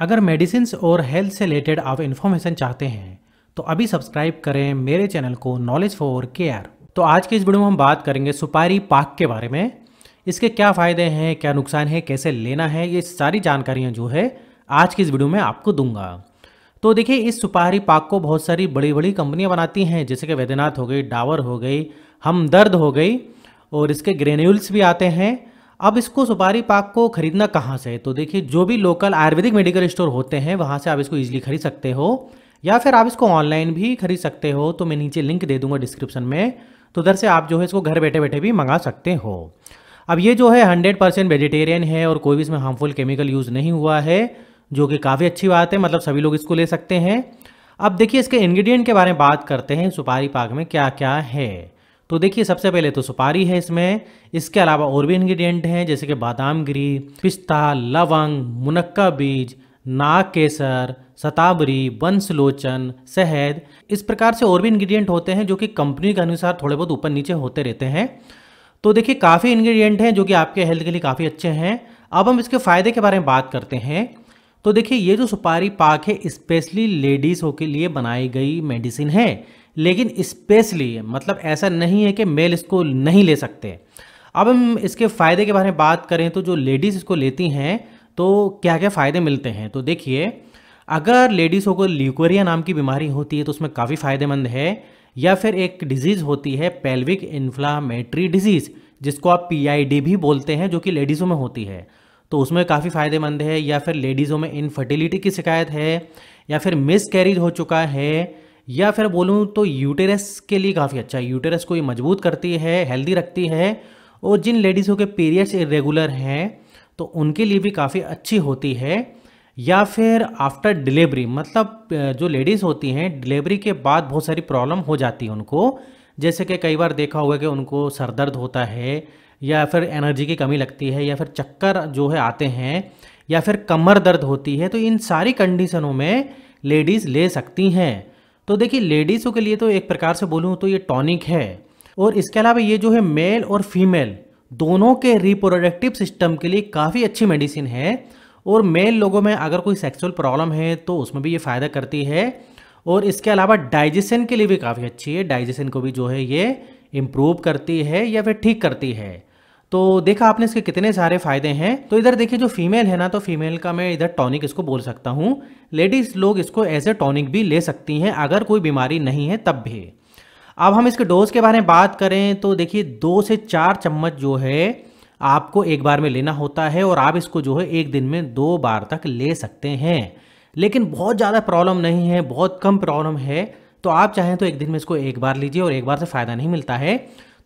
अगर मेडिसिन और हेल्थ से रिलेटेड आप इन्फॉर्मेशन चाहते हैं तो अभी सब्सक्राइब करें मेरे चैनल को नॉलेज फॉर केयर तो आज के इस वीडियो में हम बात करेंगे सुपारी पाक के बारे में इसके क्या फ़ायदे हैं क्या नुकसान है कैसे लेना है ये सारी जानकारियाँ जो है आज की इस वीडियो में आपको दूंगा तो देखिए इस सुपारी पाक को बहुत सारी बड़ी बड़ी कंपनियां बनाती हैं जैसे कि वैद्यनाथ हो गई डावर हो गई हमदर्द हो गई और इसके ग्रेन्यूल्स भी आते हैं अब इसको सुपारी पाक को खरीदना कहाँ से तो देखिए जो भी लोकल आयुर्वेदिक मेडिकल स्टोर होते हैं वहाँ से आप इसको ईजिली खरीद सकते हो या फिर आप इसको ऑनलाइन भी खरीद सकते हो तो मैं नीचे लिंक दे दूंगा डिस्क्रिप्शन में तो उधर से आप जो है इसको घर बैठे बैठे भी मंगा सकते हो अब ये जो है हंड्रेड परसेंट वेजिटेरियन है और कोई भी इसमें हार्मफुल केमिकल यूज़ नहीं हुआ है जो कि काफ़ी अच्छी बात है मतलब सभी लोग इसको ले सकते हैं अब देखिए इसके इन्ग्रीडियंट के बारे में बात करते हैं सुपारी पाक में क्या क्या है तो देखिए सबसे पहले तो सुपारी है इसमें इसके अलावा और भी इंग्रेडिएंट हैं जैसे कि बादाम गिरी पिस्ता लवंग मुनक्का बीज नाग केसर सताबरी बंसलोचन शहद इस प्रकार से और भी इंग्रेडिएंट होते हैं जो कि कंपनी के अनुसार थोड़े बहुत ऊपर नीचे होते रहते हैं तो देखिए काफ़ी इन्ग्रीडियंट हैं जो कि आपके हेल्थ के लिए काफ़ी अच्छे हैं अब हम इसके फ़ायदे के बारे में बात करते हैं तो देखिए ये जो सुपारी पाक है स्पेशली लेडीज़ों के लिए बनाई गई मेडिसिन है लेकिन स्पेशली मतलब ऐसा नहीं है कि मेल इसको नहीं ले सकते अब हम इसके फ़ायदे के बारे में बात करें तो जो लेडीज़ इसको लेती हैं तो क्या क्या फ़ायदे मिलते हैं तो देखिए अगर लेडीज़ों को ल्यूकोरिया नाम की बीमारी होती है तो उसमें काफ़ी फ़ायदेमंद है या फिर एक डिजीज़ होती है पेल्विक इन्फ्लामेटरी डिजीज़ जिसको आप पीआईडी भी बोलते हैं जो कि लेडीज़ों में होती है तो उसमें काफ़ी फ़ायदेमंद है या फिर लेडीज़ों में इनफर्टिलिटी की शिकायत है या फिर मिस कैरिज हो चुका है या फिर बोलूँ तो यूटेरस के लिए काफ़ी अच्छा है यूटेरस को ये मजबूत करती है हेल्दी रखती है और जिन लेडीज़ों के पीरियड्स इरेगुलर हैं तो उनके लिए भी काफ़ी अच्छी होती है या फिर आफ्टर डिलीवरी मतलब जो लेडीज़ होती हैं डिलीवरी के बाद बहुत सारी प्रॉब्लम हो जाती है उनको जैसे कि कई बार देखा होगा कि उनको सर दर्द होता है या फिर एनर्जी की कमी लगती है या फिर चक्कर जो है आते हैं या फिर कमर दर्द होती है तो इन सारी कंडीशनों में लेडीज़ ले सकती हैं तो देखिए लेडीज़ों के लिए तो एक प्रकार से बोलूँ तो ये टॉनिक है और इसके अलावा ये जो है मेल और फीमेल दोनों के रिप्रोडक्टिव सिस्टम के लिए काफ़ी अच्छी मेडिसिन है और मेल लोगों में अगर कोई सेक्सुअल प्रॉब्लम है तो उसमें भी ये फ़ायदा करती है और इसके अलावा डाइजेशन के लिए भी काफ़ी अच्छी है डाइजेशन को भी जो है ये इम्प्रूव करती है या फिर ठीक करती है तो देखा आपने इसके कितने सारे फायदे हैं तो इधर देखिए जो फीमेल है ना तो फीमेल का मैं इधर टॉनिक इसको बोल सकता हूँ लेडीज लोग इसको एज ए टॉनिक भी ले सकती हैं अगर कोई बीमारी नहीं है तब भी अब हम इसके डोज के बारे में बात करें तो देखिए दो से चार चम्मच जो है आपको एक बार में लेना होता है और आप इसको जो है एक दिन में दो बार तक ले सकते हैं लेकिन बहुत ज़्यादा प्रॉब्लम नहीं है बहुत कम प्रॉब्लम है तो आप चाहें तो एक दिन में इसको एक बार लीजिए और एक बार से फ़ायदा नहीं मिलता है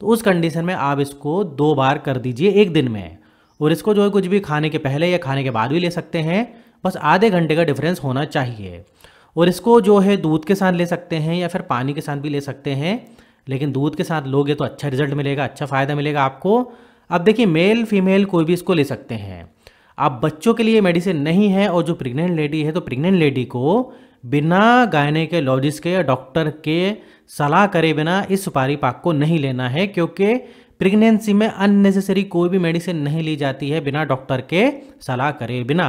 तो उस कंडीशन में आप इसको दो बार कर दीजिए एक दिन में और इसको जो है कुछ भी खाने के पहले या खाने के बाद भी ले सकते हैं बस आधे घंटे का डिफरेंस होना चाहिए और इसको जो है दूध के साथ ले सकते हैं या फिर पानी के साथ भी ले सकते हैं लेकिन दूध के साथ लोगे तो अच्छा रिजल्ट मिलेगा अच्छा फ़ायदा मिलेगा आपको अब देखिए मेल फीमेल कोई भी इसको ले सकते हैं आप बच्चों के लिए मेडिसिन नहीं है और जो प्रेग्नेंट लेडी है तो प्रेग्नेंट लेडी को बिना गायने के लॉजिस के या डॉक्टर के सलाह करे बिना इस सुपारी पाक को नहीं लेना है क्योंकि प्रेगनेंसी में अननेसेसरी कोई भी मेडिसिन नहीं ली जाती है बिना डॉक्टर के सलाह करे बिना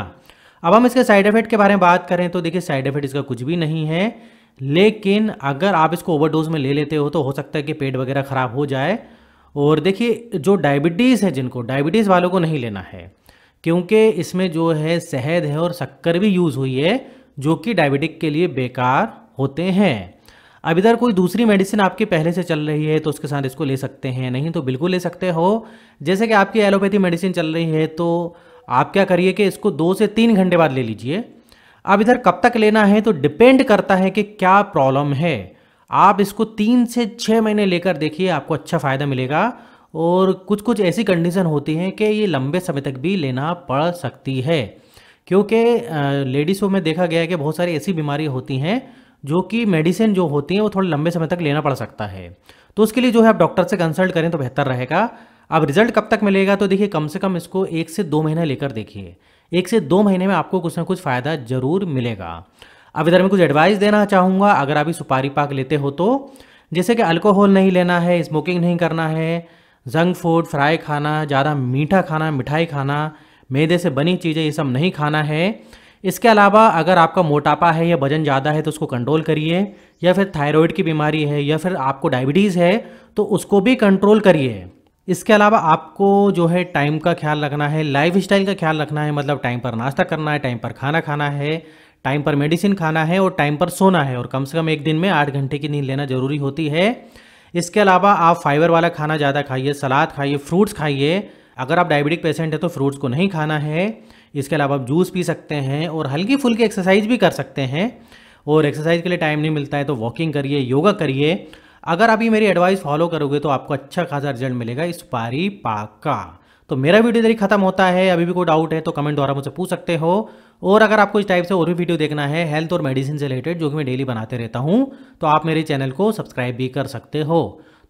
अब हम इसके साइड इफेक्ट के बारे में बात करें तो देखिए साइड इफेक्ट इसका कुछ भी नहीं है लेकिन अगर आप इसको ओवरडोज में ले लेते हो तो हो सकता है कि पेट वगैरह ख़राब हो जाए और देखिए जो डायबिटीज़ है जिनको डायबिटीज़ वालों को नहीं लेना है क्योंकि इसमें जो है शहद है और शक्कर भी यूज़ हुई है जो कि डायबिटिक के लिए बेकार होते हैं अब इधर कोई दूसरी मेडिसिन आपके पहले से चल रही है तो उसके साथ इसको ले सकते हैं नहीं तो बिल्कुल ले सकते हो जैसे कि आपकी एलोपैथी मेडिसिन चल रही है तो आप क्या करिए कि इसको दो से तीन घंटे बाद ले लीजिए अब इधर कब तक लेना है तो डिपेंड करता है कि क्या प्रॉब्लम है आप इसको तीन से छः महीने लेकर देखिए आपको अच्छा फ़ायदा मिलेगा और कुछ कुछ ऐसी कंडीशन होती हैं कि ये लंबे समय तक भी लेना पड़ सकती है क्योंकि लेडीज़ों में देखा गया है कि बहुत सारी ऐसी बीमारी होती हैं जो कि मेडिसिन जो होती है वो थोड़े लंबे समय तक लेना पड़ सकता है तो उसके लिए जो है आप डॉक्टर से कंसल्ट करें तो बेहतर रहेगा अब रिजल्ट कब तक मिलेगा तो देखिए कम से कम इसको एक से दो महीने लेकर देखिए एक से दो महीने में आपको कुछ ना कुछ फ़ायदा ज़रूर मिलेगा अब इधर मैं कुछ एडवाइस देना चाहूँगा अगर आप ये सुपारी पाक लेते हो तो जैसे कि अल्कोहल नहीं लेना है स्मोकिंग नहीं करना है जंक फूड फ्राई खाना ज़्यादा मीठा खाना मिठाई खाना मैदे से बनी चीज़ें ये सब नहीं खाना है इसके अलावा अगर आपका मोटापा है या वजन ज़्यादा है तो उसको कंट्रोल करिए या फिर थायराइड की बीमारी है या फिर आपको डायबिटीज़ है तो उसको भी कंट्रोल करिए इसके अलावा आपको जो है टाइम का ख्याल रखना है लाइफ स्टाइल का ख्याल रखना है मतलब टाइम पर नाश्ता करना है टाइम पर खाना खाना है टाइम पर मेडिसिन खाना है और टाइम पर सोना है और कम से कम एक दिन में आठ घंटे की नींद लेना ज़रूरी होती है इसके अलावा आप फाइबर वाला खाना ज़्यादा खाइए सलाद खाइए फ्रूट्स खाइए अगर आप डायबिटिक पेशेंट है तो फ्रूट्स को नहीं खाना है इसके अलावा आप जूस पी सकते हैं और हल्की फुल्की एक्सरसाइज भी कर सकते हैं और एक्सरसाइज के लिए टाइम नहीं मिलता है तो वॉकिंग करिए योगा करिए अगर आप ये मेरी एडवाइस फॉलो करोगे तो आपको अच्छा खासा रिजल्ट मिलेगा इस पारी का तो मेरा वीडियो जरिए खत्म होता है अभी भी कोई डाउट है तो कमेंट द्वारा मुझसे पूछ सकते हो और अगर आपको इस टाइप से और भी वीडियो देखना है हेल्थ और मेडिसिन से रिलेटेड जो कि मैं डेली बनाते रहता हूँ तो आप मेरे चैनल को सब्सक्राइब भी कर सकते हो